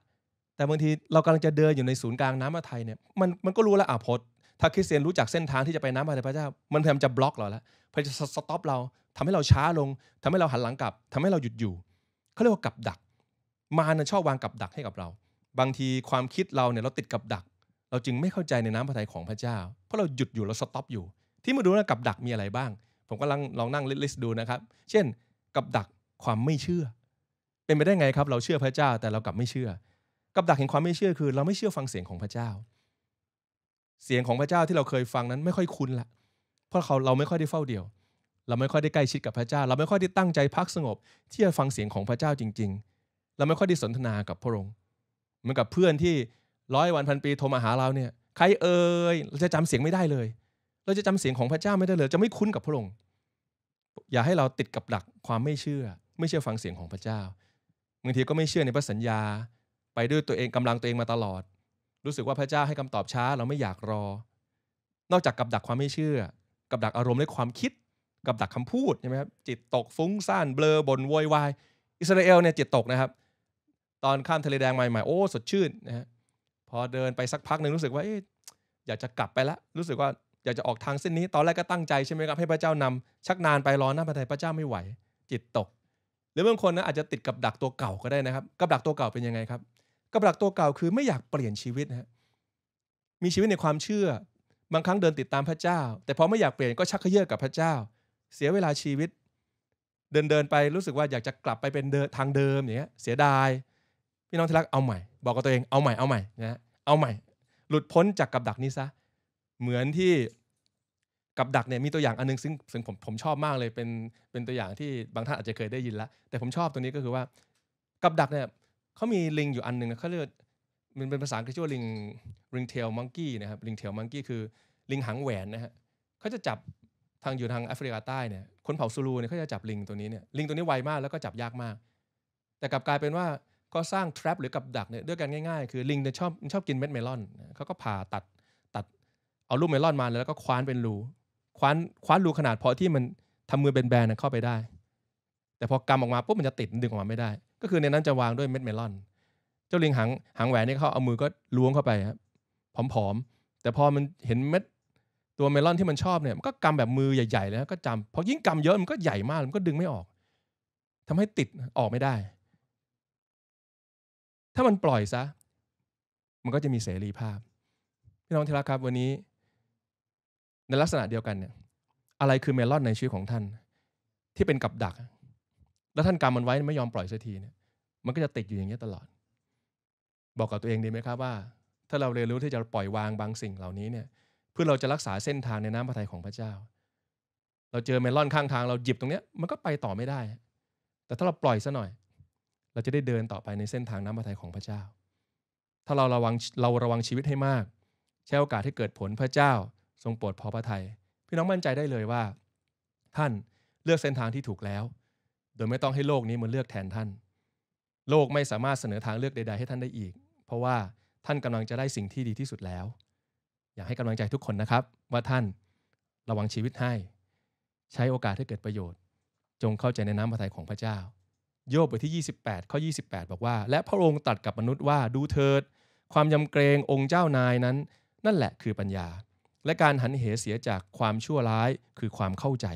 แต่บางทีเรากำลังจะเดินอยู่ในศูนย์กลางน้ำมาไทยเนี่ยมันมันก็รู้ละอ่ะพอถ้าคริสเตียนรู้จักเส้นทางที่จะไปน้ำมาไทยพระเจ้ามันพยายามจะบล็อกเราละพยายามจะสต็อปเราทำให้เราช้าลง ทำให้เราหันหลังกลับทำให้เราหยุดอยู่เขาเรียกว่ากับดัก มารนะชอบวางกับดักให้กับเรา บางทีความคิดเราเนี่ยเราติดกับดักเราจึงไม่เข้าใจในน้ำพระทัยของพระเจ้า เพราะเราหยุดอยู่เราสต็อปอยู่ ที่มาดูนะกับดักมีอะไรบ้าง ผมกำลังลองนั่งลิสต์ดูนะครับ เช่น กับดักความไม่เชื่อเป็นไปได้ไงครับ เราเชื่อพระเจ้าแต่เรากลับไม่เชื่อ กับดักแห่งความไม่เชื่อคือเราไม่เชื่อฟังเสียงของพระเจ้า เสียงของพระเจ้าที่เราเคยฟังนั้นไม่ค่อยคุ้นละเพราะเขาเราไม่ค่อยได้เฝ้าเดียว เราไม่ค่อยได้ใกล้ชิดกับพระเจ้า เราไม่ค่อยได้ตั้งใจพักสงบที่จะฟังเสียงของพระเจ้าจริง ๆ เราไม่ค่อยได้สนทนา กับพระองค์ เหมือนกับเพื่อนที่ร้อยวันพันปีโทรมาหาเราเนี่ย ใครเอ่ยเราจะจำเสียงไม่ได้เลย เราจะจำเสียงของพระเจ้าไม่ได้เลย จะไม่คุ้นกับพระองค์อย่าให้เราติดกับดักความไม่เชื่อ ไม่เชื่อฟังเสียงของพระเจ้าบางทีก็ไม่เชื่อในพระสัญญา ไปด้วยตัวเองกำลังตัวเองมาตลอด รู้สึกว่าพระเจ้าให้คำตอบช้าเราไม่อยากรอ นอกจากกับดักความไม่เชื่อ กับดักอารมณ์และความคิดกับดักคำพูดใช่ไหมครับจิตตกฟุ้งซ่านเบลอบนโวยวายอิสราเอลเนี่ยจิตตกนะครับ ตอนข้ามทะเลแดงใหม่ ๆโอ้สดชื่นนะฮะพอเดินไปสักพักหนึ่งรู้สึกว่าอยากจะกลับไปละรู้สึกว่าอยากจะออกทางเส้นนี้ตอนแรกก็ตั้งใจใช่ไหมครับให้พระเจ้านำ ชักนานไปร้อนหน้าพระทัยพระเจ้าไม่ไหว จิตตก หรือบางคนนะอาจจะติดกับดักตัวเก่าก็ได้นะครับกับดักตัวเก่าเป็นยังไงครับกับดักตัวเก่าคือไม่อยากเปลี่ยนชีวิตนะมีชีวิตในความเชื่อ บางครั้งเดินติดตามพระเจ้า แต่พอไม่อยากเปลี่ยนก็ชักเขยื้อกับพระเจ้า เสียเวลาชีวิต เดินเดินไปรู้สึกว่าอยากจะกลับไปเป็นทางเดิมอย่างเงี้ย เสียดายพี่น้องที่รักเอาใหม่บอกกับตัวเองเอาใหม่เอาใหม่นะเอาใหม่ หลุดพ้นจากกับดักนี้ซะ เหมือนที่ กับดักเนี่ยมีตัวอย่างอันนึงซึ่งซึ่งผมผมชอบมากเลยเป็นเป็นตัวอย่างที่บางท่านอาจจะเคยได้ยินแล้วแต่ผมชอบตัวนี้ก็คือว่า กับดักเนี่ยเขามีลิงอยู่อันหนึ่งเขาเรียกมันเป็นภาษาอังกฤษชื่อว่าลิงลิงเทลมังกี้นะครับลิงเทลมังกี้คือ ลิงหางแหวนนะฮะเขาจะจับทางอยู่ทางแอฟริกาใต้เนี่ยคนเผ่าซูลูเนี่ยเขาจะจับลิงตัวนี้เนี่ยลิงตัวนี้ไวมาก แล้วก็จับยากมาก แต่กลับกลายเป็นว่าก็สร้างทรัพหรือกับดักเนี่ยด้วยกันง่ายๆ คือลิงเนี่ยชอบชอบกินเม็ดเมลอนเขาก็ผ่าตัดตัดเอาลูกเมลอนมาแล้วก็คว้านเป็นรู คว้านคว้านรูขนาดพอที่มันทำมือเป็นแบนเข้าไปได้ แต่พอกำออกมาปุ๊บมันจะติดดึงออกมาไม่ได้ ก็คือในนั้นจะวางด้วยเม็ดเมลอน เจ้าลิงหางหางแหวนนี่เขาเอามือก็ล้วงเข้าไปครับผอมๆ แต่พอมันเห็นเม็ดตัวเมลอนที่มันชอบเนี่ยมันก็กำแบบมือใหญ่ๆแล้วก็จำพอยิ่งกำเยอะมันก็ใหญ่มากมันก็ดึงไม่ออก ทำให้ติดออกไม่ได้ถ้ามันปล่อยซะ มันก็จะมีเสรีภาพ พี่น้องที่รักครับวันนี้ ในลักษณะเดียวกันเนี่ย อะไรคือเมลอนในชีวิตของท่าน ที่เป็นกับดัก แล้วท่านกำมันไว้ไม่ยอมปล่อยสักทีเนี่ย มันก็จะติดอยู่อย่างนี้ตลอด บอกกับตัวเองดีไหมครับว่า ถ้าเราเรียนรู้ที่จะปล่อยวางบางสิ่งเหล่านี้เนี่ย เพื่อเราจะรักษาเส้นทางในน้ำพระทัยของพระเจ้า เราเจอเมลอนข้างทาง เราหยิบตรงเนี้ย มันก็ไปต่อไม่ได้ แต่ถ้าเราปล่อยซะหน่อยเราจะได้เดินต่อไปในเส้นทางน้ำพระทัยของพระเจ้า ถ้าเราระวังเราระวังชีวิตให้มาก ใช้โอกาสให้เกิดผลพระเจ้าทรงโปรดพอพระทยัยพี่น้องมั่นใจได้เลยว่า ท่านเลือกเส้นทางที่ถูกแล้ว โดยไม่ต้องให้โลกนี้มาเลือกแทนท่าน โลกไม่สามารถเสนอทางเลือกใดๆ ให้ท่านได้อีก เพราะว่าท่านกำลังจะได้สิ่งที่ดีที่สุดแล้ว อยากให้กำลังใจทุกคนนะครับ ว่าท่านระวังชีวิตให้ ใช้โอกาสให้เกิดประโยชน์ จงเข้าใจในน้ำพระทัยของพระเจ้าโยบไปที่ 28ข้อ28 บอกว่า และพระองค์ตัดกับมนุษย์ว่า ดูเถิด ความยำเกรงองค์เจ้านายนั้น นั่นแหละ คือปัญญา และการหันเหเสียจากความชั่วร้ายคือความเข้าใจ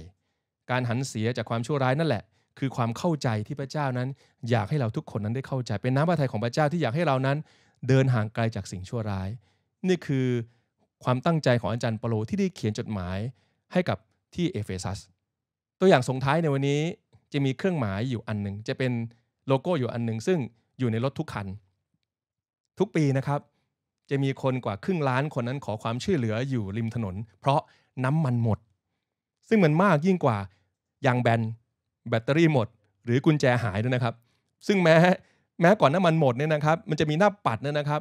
การหันเสียจากความชั่วร้ายนั่นแหละ คือความเข้าใจที่พระเจ้านั้น อยากให้เราทุกคนนั้นได้เข้าใจ เป็นน้ำพระทัยของพระเจ้าที่อยากให้เรานั้น เดินห่างไกลจากสิ่งชั่วร้าย นี่คือความตั้งใจของอาจารย์เปโลที่ได้เขียนจดหมายให้กับที่เอเฟซัส ตัวอย่างส่งท้ายในวันนี้จะมีเครื่องหมายอยู่อันหนึ่งจะเป็นโลโก้อยู่อันหนึ่งซึ่งอยู่ในรถทุกคัน ทุกปีนะครับ จะมีคนกว่าครึ่งล้านคนนั้นขอความช่วยเหลืออยู่ริมถนน เพราะน้ำมันหมด ซึ่งมันมากยิ่งกว่ายางแบนแบตเตอรี่หมด หรือกุญแจหายด้วยนะครับ ซึ่งแม้แม้ก่อนน้ำมันหมดเนี่ยนะครับมันจะมีหน้าปัดเนี่ยนะครับ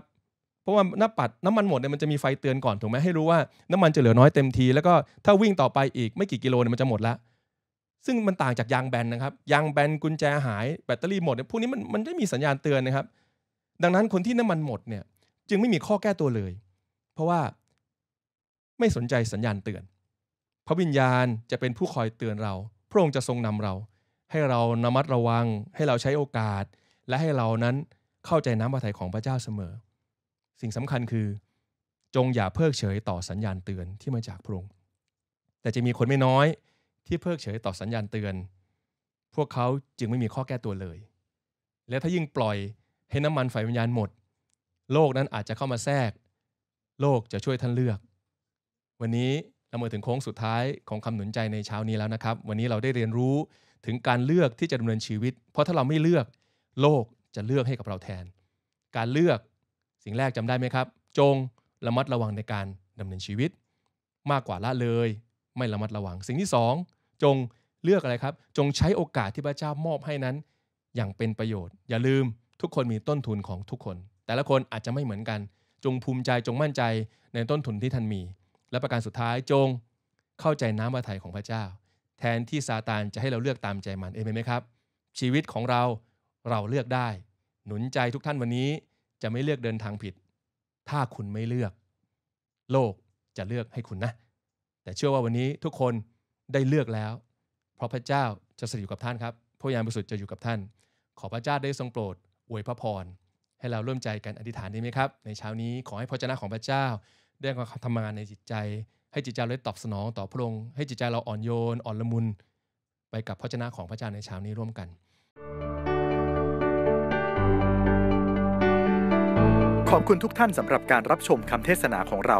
เพราะว่าหน้าปัดน้ำมันหมดเนี่ยมันจะมีไฟเตือนก่อนถูกไหมให้รู้ว่าน้ำมันจะเหลือน้อยเต็มที แล้วก็ถ้าวิ่งต่อไปอีกไม่กี่กิโลเนี่ยมันจะหมดละซึ่งมันต่างจากยางแบนนะครับยางแบนกุญแจหายแบตเตอรี่หมดเนี่ยพวกนี้มันมันไม่มีสัญญาณเตือนนะครับ ดังนั้นคนที่น้ำมันหมดเนี่ยจึงไม่มีข้อแก้ตัวเลย เพราะว่าไม่สนใจสัญญาณเตือนพระวิญญาณจะเป็นผู้คอยเตือนเรา พระองค์จะทรงนำเรา ให้เราระมัดระวัง ให้เราใช้โอกาส และให้เรานั้นเข้าใจน้ำพระทัยของพระเจ้าเสมอ สิ่งสำคัญคือ จงอย่าเพิกเฉยต่อสัญญาณเตือนที่มาจากพระองค์แต่จะมีคนไม่น้อยที่เพิกเฉยต่อสัญญาณเตือน พวกเขาจึงไม่มีข้อแก้ตัวเลย และถ้ายิ่งปล่อยให้น้ำมันไฟวิญญาณหมด โลกนั้นอาจจะเข้ามาแทรก โลกจะช่วยท่านเลือก วันนี้เรามาถึงโค้งสุดท้ายของคำหนุนใจในเช้านี้แล้วนะครับ วันนี้เราได้เรียนรู้ถึงการเลือกที่จะดำเนินชีวิต เพราะถ้าเราไม่เลือกโลกจะเลือกให้กับเราแทน การเลือกสิ่งแรกจำได้ไหมครับ จงระมัดระวังในการดำเนินชีวิต มากกว่าละเลย ไม่ระมัดระวังสิ่งที่ 2จงเลือกอะไรครับ จงใช้โอกาสที่พระเจ้ามอบให้นั้น อย่างเป็นประโยชน์ อย่าลืมทุกคนมีต้นทุนของทุกคน แต่ละคนอาจจะไม่เหมือนกัน จงภูมิใจจงมั่นใจในต้นทุนที่ท่านมี และประการสุดท้ายจงเข้าใจน้ำพระทัยของพระเจ้า แทนที่ซาตานจะให้เราเลือกตามใจมันเองไหมครับ ชีวิตของเราเราเลือกได้ หนุนใจทุกท่านวันนี้จะไม่เลือกเดินทางผิด ถ้าคุณไม่เลือก โลกจะเลือกให้คุณนะ แต่เชื่อว่าวันนี้ทุกคนได้เลือกแล้ว เพราะพระเจ้าจะสถิตอยู่กับท่านครับ พระยานบริสุทธิ์จะอยู่กับท่าน ขอพระเจ้าได้ทรงโปรด อวยพระพรให้เราร่วมใจกันอธิษฐานได้ไหมครับ ในเช้านี้ขอให้พระเจ้าของพระเจ้าได้มาทำงานในจิตใจ ให้จิตใจเราตอบสนองต่อพระองค์ ให้จิตใจเราอ่อนโยนอ่อนละมุนไปกับพระเจ้าของพระเจ้าในเช้านี้ร่วมกัน ขอบคุณทุกท่านสำหรับการรับชมคำเทศนาของเรา